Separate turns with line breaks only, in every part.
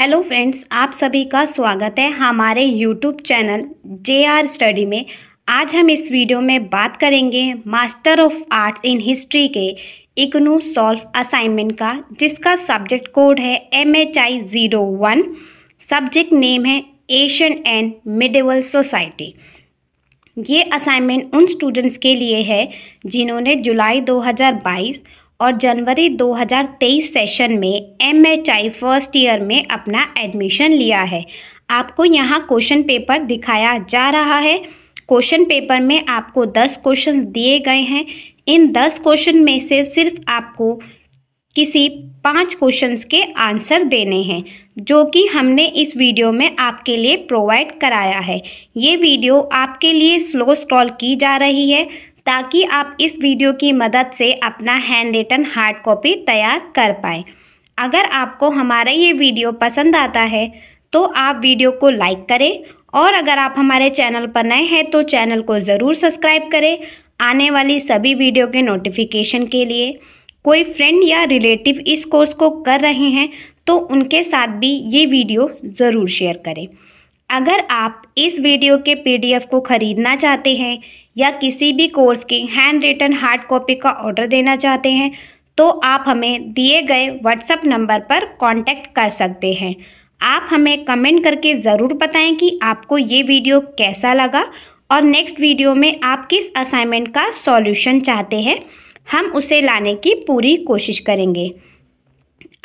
hello friends आप सभी का स्वागत है हमारे YouTube channel J R study में आज हम इस वीडियो में बात करेंगे master of arts in history के इग्नू सॉल्व असाइनमेंट का जिसका सब्जेक्ट कोड है M H I zero one subject name है एशियन एंड मिडिवल सोसाइटी ये असाइनमेंट उन स्टूडेंट्स के लिए है जिन्होंने जुलाई 2022 और जनवरी 2023 सेशन में M H I first year में अपना एडमिशन लिया है आपको यहाँ क्वेश्चन पेपर दिखाया जा रहा है क्वेश्चन पेपर में आपको 10 क्वेश्चन दिए गए हैं इन 10 क्वेश्चन में से सिर्फ आपको किसी पांच क्वेश्चंस के आंसर देने हैं जो कि हमने इस वीडियो में आपके लिए प्रोवाइड कराया है ये वीडियो आपके लिए स्लो स्क्रॉल की जा रही है ताकि आप इस वीडियो की मदद से अपना हैंड रिटन हार्ड कॉपी तैयार कर पाएँ अगर आपको हमारा ये वीडियो पसंद आता है तो आप वीडियो को लाइक करें और अगर आप हमारे चैनल पर नए हैं तो चैनल को ज़रूर सब्सक्राइब करें आने वाली सभी वीडियो के नोटिफिकेशन के लिए कोई फ्रेंड या रिलेटिव इस कोर्स को कर रहे हैं तो उनके साथ भी ये वीडियो ज़रूर शेयर करें अगर आप इस वीडियो के पीडीएफ को ख़रीदना चाहते हैं या किसी भी कोर्स के हैंड रिटन हार्ड कॉपी का ऑर्डर देना चाहते हैं तो आप हमें दिए गए व्हाट्सएप नंबर पर कांटेक्ट कर सकते हैं आप हमें कमेंट करके ज़रूर बताएं कि आपको ये वीडियो कैसा लगा और नेक्स्ट वीडियो में आप किस असाइनमेंट का सॉल्यूशन चाहते हैं हम उसे लाने की पूरी कोशिश करेंगे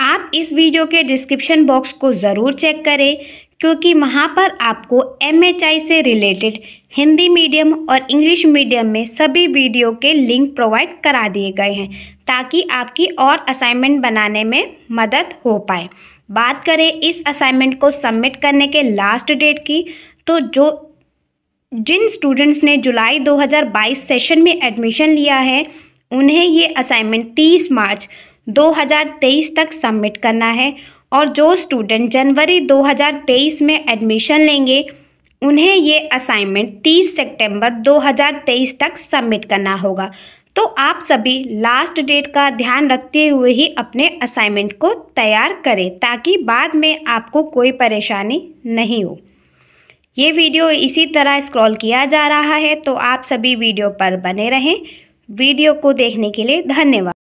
आप इस वीडियो के डिस्क्रिप्शन बॉक्स को ज़रूर चेक करें क्योंकि वहाँ पर आपको एम से रिलेटेड हिंदी मीडियम और इंग्लिश मीडियम में सभी वीडियो के लिंक प्रोवाइड करा दिए गए हैं ताकि आपकी और असाइनमेंट बनाने में मदद हो पाए बात करें इस असाइनमेंट को सबमिट करने के लास्ट डेट की तो जो जिन स्टूडेंट्स ने जुलाई 2022 सेशन में एडमिशन लिया है उन्हें ये असाइनमेंट 30 मार्च 2023 तक सबमिट करना है और जो स्टूडेंट जनवरी 2023 में एडमिशन लेंगे उन्हें ये असाइनमेंट 30 सितंबर 2023 तक सबमिट करना होगा तो आप सभी लास्ट डेट का ध्यान रखते हुए ही अपने असाइनमेंट को तैयार करें ताकि बाद में आपको कोई परेशानी नहीं हो ये वीडियो इसी तरह स्क्रॉल किया जा रहा है तो आप सभी वीडियो पर बने रहें वीडियो को देखने के लिए धन्यवाद